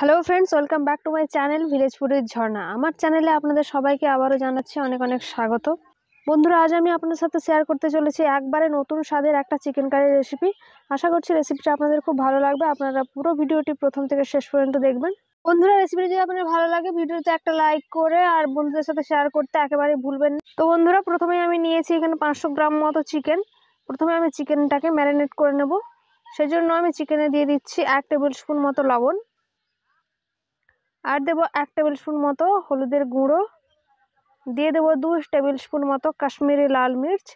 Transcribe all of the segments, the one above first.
hello friends welcome back to my channel village Jharna আমার চ্যানেলে আপনাদের সবাইকে আবারও জানাচ্ছি অনেক অনেক স্বাগত বন্ধুরা আজ আমি আপনাদের সাথে শেয়ার করতে চলেছি একবারে নতুন স্বাদের একটা চিকেন কারির রেসিপি আশা করছি রেসিপিটা আপনাদের খুব ভালো লাগবে আপনারা পুরো ভিডিওটি প্রথম থেকে শেষ পর্যন্ত দেখবেন বন্ধুরা রেসিপিটি যদি আপনার ভালো লাগে ভিডিওতে একটা লাইক করে আর বন্ধুদের সাথে শেয়ার করতে একেবারে ভুলবেন তো বন্ধুরা প্রথমে আমি নিয়েছি এখানে পাঁচশো গ্রাম মতো চিকেন প্রথমে আমি চিকেনটাকে ম্যারিনেট করে নেব সেজন্য আমি চিকেনে দিয়ে দিচ্ছি এক টেবিল স্পুন মতো লবণ আর দেব এক টেবিল স্পুন মতো হলুদের গুঁড়ো দিয়ে দেবো দু টেবিল স্পুন মতো কাশ্মীরি লাল মির্চ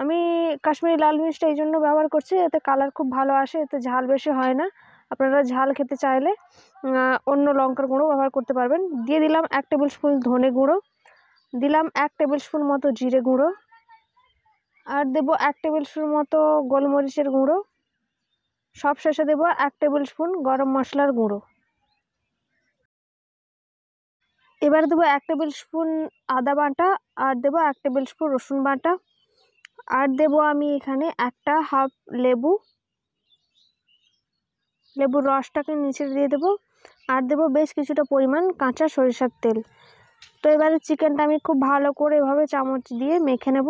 আমি কাশ্মীরি লাল মির্চটা এই জন্য ব্যবহার করছি এতে কালার খুব ভালো আসে এতে ঝাল বেশি হয় না আপনারা ঝাল খেতে চাইলে অন্য লঙ্কার গুঁড়ো ব্যবহার করতে পারবেন দিয়ে দিলাম এক টেবিল স্পুন ধনে গুঁড়ো দিলাম এক টেবিল স্পুন মতো জিরে গুঁড়ো আর দেব এক টেবিল স্পুন মতো গোলমরিচের গুঁড়ো সব শেষে দেবো এক টেবিল স্পুন গরম মশলার গুঁড়ো এবার দেবো এক টেবিল স্পুন আদা বাটা আর দেবো এক টেবিল স্পুন রসুন বাটা আর দেব আমি এখানে একটা হাফ লেবু লেবুর রসটাকে নিচে দিয়ে দেবো আর দেব বেশ কিছুটা পরিমাণ কাঁচা সরিষার তেল তো এবারে চিকেনটা আমি খুব ভালো করে এভাবে চামচ দিয়ে মেখে নেব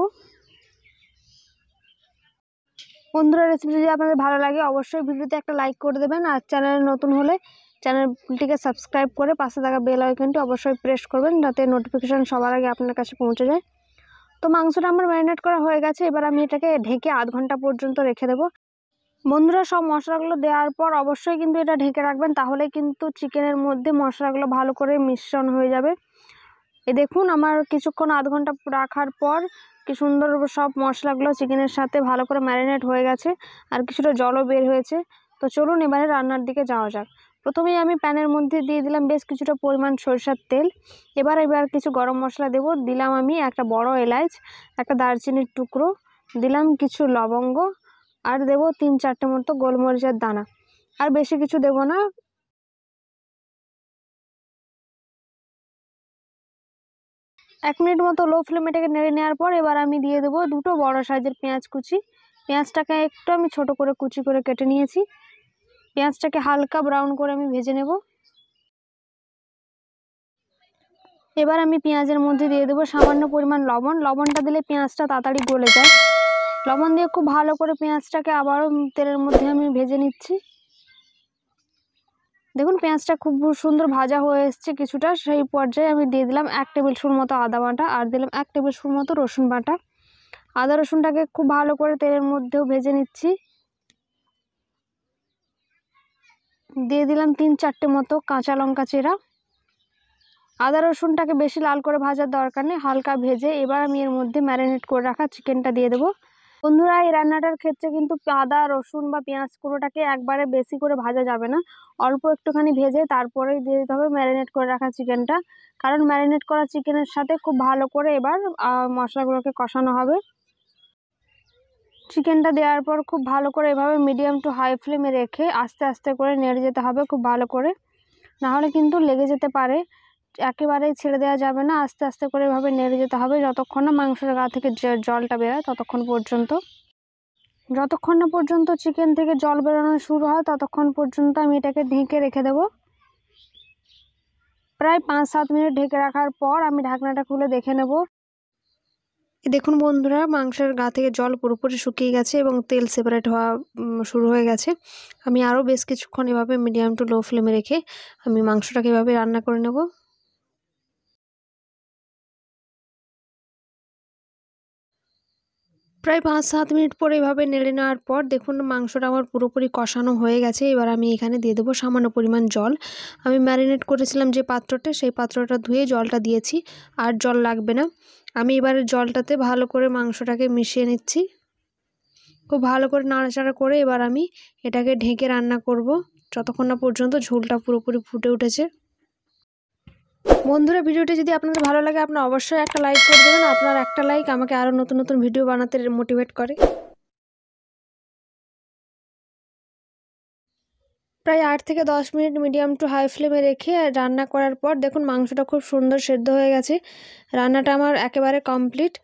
বন্ধুরা রেসিপি যদি আপনাদের ভালো লাগে অবশ্যই ভিডিওতে একটা লাইক করে দেবেন আর চ্যানেল নতুন হলে চ্যানেলটিকে সাবস্ক্রাইব করে পাশে থাকা বেল আইকনটি অবশ্যই প্রেস করবেন যাতে নোটিফিকেশান সবার আগে আপনার কাছে পৌঁছে যায় তো মাংসটা আমার ম্যারিনেট করা হয়ে গেছে এবার আমি এটাকে ঢেকে আধ ঘন্টা পর্যন্ত রেখে দেবো বন্ধুরা সব মশলাগুলো দেওয়ার পর অবশ্যই কিন্তু এটা ঢেকে রাখবেন তাহলে কিন্তু চিকেনের মধ্যে মশলাগুলো ভালো করে মিশ্রণ হয়ে যাবে এ দেখুন আমার কিছুক্ষণ আধ ঘন্টা রাখার পর কি সুন্দর সব মশলাগুলো চিকেনের সাথে ভালো করে ম্যারিনেট হয়ে গেছে আর কিছুটা জলও বের হয়েছে তো চলুন এবারে রান্নার দিকে যাওয়া যাক প্রথমেই আমি প্যানের মধ্যে দিয়ে দিলাম বেশ কিছুটা পরিমাণ সরষার তেল এবার এবার কিছু গরম মশলা দেব দিলাম আমি একটা বড় এলাচ একটা দারচিনির টুকরো দিলাম কিছু লবঙ্গ আর দেব তিন চারটে মতো গোলমরিচের দানা আর বেশি কিছু দেব না এক মিনিট মতো লো ফ্লেমে এটাকে নেড়ে নেওয়ার পর এবার আমি দিয়ে দেবো দুটো বড় সাইজের পেঁয়াজ কুচি পেঁয়াজটাকে একটু আমি ছোট করে কুচি করে কেটে নিয়েছি পেঁয়াজটাকে হালকা ব্রাউন করে আমি ভেজে নেব এবার আমি পেঁয়াজের মধ্যে দিয়ে দেবো সামান্য পরিমাণ লবণ লবণটা দিলে পেঁয়াজটা তাড়াতাড়ি গলে যায় লবণ দিয়ে খুব ভালো করে পেঁয়াজটাকে আবারও তেলের মধ্যে আমি ভেজে নিচ্ছি দেখুন পেঁয়াজটা খুব সুন্দর ভাজা হয়ে এসছে কিছুটা সেই পর্যায়ে আমি দিয়ে দিলাম এক টেবিল স্পুন মতো আদা বাটা আর দিলাম এক টেবিল স্পুন মতো রসুন বাটা আদা রসুনটাকে খুব ভালো করে তেলের মধ্যেও ভেজে নিচ্ছি দিয়ে দিলাম তিন চারটে মতো কাঁচা লঙ্কা চেরা আদা রসুনটাকে বেশি লাল করে ভাজার দরকার নেই হালকা ভেজে এবার আমি এর মধ্যে ম্যারিনেট করে রাখা চিকেনটা দিয়ে দেবো বন্ধুরা এই রান্নাটার ক্ষেত্রে কিন্তু আদা রসুন বা পেঁয়াজ কুড়োটাকে একবারে বেশি করে ভাজা যাবে না অল্প একটুখানি ভেজে তারপরেই দিয়ে দিতে হবে ম্যারিনেট করে রাখা চিকেনটা কারণ ম্যারিনেট করা চিকেনের সাথে খুব ভালো করে এবার মশলাগুলোকে কষানো হবে চিকেনটা দেওয়ার পর খুব ভালো করে এভাবে মিডিয়াম টু হাই ফ্লেমে রেখে আস্তে আস্তে করে নেড়ে যেতে হবে খুব ভালো করে নাহলে কিন্তু লেগে যেতে পারে একেবারেই ছেড়ে দেওয়া যাবে না আস্তে আস্তে করে এভাবে নেড়ে যেতে হবে যতক্ষণ না মাংসের গা থেকে জলটা বেরোয় ততক্ষণ পর্যন্ত যতক্ষণ না পর্যন্ত চিকেন থেকে জল বেরোনো শুরু হয় ততক্ষণ পর্যন্ত আমি এটাকে ঢেকে রেখে দেব প্রায় পাঁচ সাত মিনিট ঢেকে রাখার পর আমি ঢাকনাটা খুলে দেখে নেব দেখুন বন্ধুরা মাংসের গা থেকে জল পুরোপুরি শুকিয়ে গেছে এবং তেল সেপারেট হওয়া শুরু হয়ে গেছে আমি আরও বেশ কিছুক্ষণ এভাবে মিডিয়াম টু লো ফ্লেমে রেখে আমি মাংসটাকে এভাবে রান্না করে নেব প্রায় পাঁচ সাত মিনিট পর এভাবে নেড়ে নেওয়ার পর দেখুন মাংসটা আমার পুরোপুরি কষানো হয়ে গেছে এবার আমি এখানে দিয়ে দেবো সামান্য পরিমাণ জল আমি ম্যারিনেট করেছিলাম যে পাত্রটা সেই পাত্রটা ধুয়ে জলটা দিয়েছি আর জল লাগবে না আমি এবারে জলটাতে ভালো করে মাংসটাকে মিশিয়ে নিচ্ছি খুব ভালো করে নাড়াচাড়া করে এবার আমি এটাকে ঢেকে রান্না করব যতক্ষণ না পর্যন্ত ঝোলটা পুরোপুরি ফুটে উঠেছে বন্ধুরা ভিডিওটি যদি আপনাদের ভালো লাগে আপনি অবশ্যই একটা লাইক করে দেবেন আপনার একটা লাইক আমাকে আরও নতুন নতুন ভিডিও বানাতে মোটিভেট করে প্রায় আট থেকে দশ মিনিট মিডিয়াম টু হাই ফ্লেমে রেখে রান্না করার পর দেখুন মাংসটা খুব সুন্দর সেদ্ধ হয়ে গেছে রান্নাটা আমার একেবারে কমপ্লিট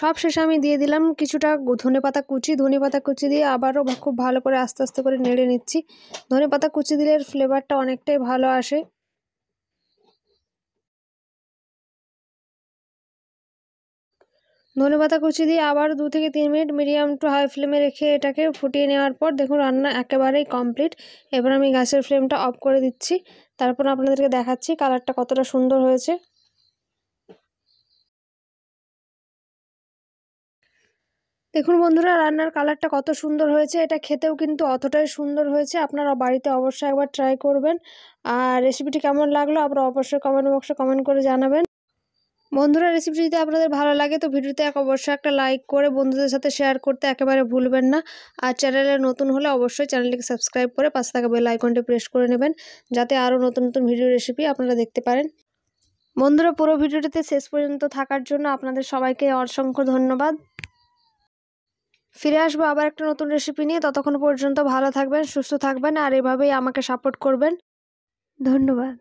সব শেষে আমি দিয়ে দিলাম কিছুটা ধনে পাতা কুচি ধনে পাতা কুচি দিয়ে আবারও খুব ভালো করে আস্তে আস্তে করে নেড়ে নিচ্ছি ধনে পাতা কুচি দিলে এর ফ্লেভারটা অনেকটাই ভালো আসে ধনেপাতা কুচি দিয়ে আবার দু থেকে তিন মিনিট মিডিয়াম টু হাই ফ্লেমে রেখে এটাকে ফুটিয়ে নেওয়ার পর দেখুন রান্না একেবারেই কমপ্লিট এবার আমি গ্যাসের ফ্লেমটা অফ করে দিচ্ছি তারপর আপনাদেরকে দেখাচ্ছি কালারটা কতটা সুন্দর হয়েছে দেখুন বন্ধুরা রান্নার কালারটা কত সুন্দর হয়েছে এটা খেতেও কিন্তু অতটাই সুন্দর হয়েছে আপনারা বাড়িতে অবশ্যই একবার ট্রাই করবেন আর রেসিপিটি কেমন লাগলো আপনারা অবশ্যই কমেন্ট বক্সে কমেন্ট করে জানাবেন বন্ধুরা রেসিপি যদি আপনাদের ভালো লাগে তো ভিডিওতে এক অবশ্যই একটা লাইক করে বন্ধুদের সাথে শেয়ার করতে একেবারে ভুলবেন না আর চ্যানেলে নতুন হলে অবশ্যই চ্যানেলটিকে সাবস্ক্রাইব করে পাশে থাকা বেল আইকনটি প্রেস করে নেবেন যাতে আরও নতুন নতুন ভিডিও রেসিপি আপনারা দেখতে পারেন বন্ধুরা পুরো ভিডিওটিতে শেষ পর্যন্ত থাকার জন্য আপনাদের সবাইকে অসংখ্য ধন্যবাদ ফিরে আসবো আবার একটা নতুন রেসিপি নিয়ে ততক্ষণ পর্যন্ত ভালো থাকবেন সুস্থ থাকবেন আর এভাবেই আমাকে সাপোর্ট করবেন ধন্যবাদ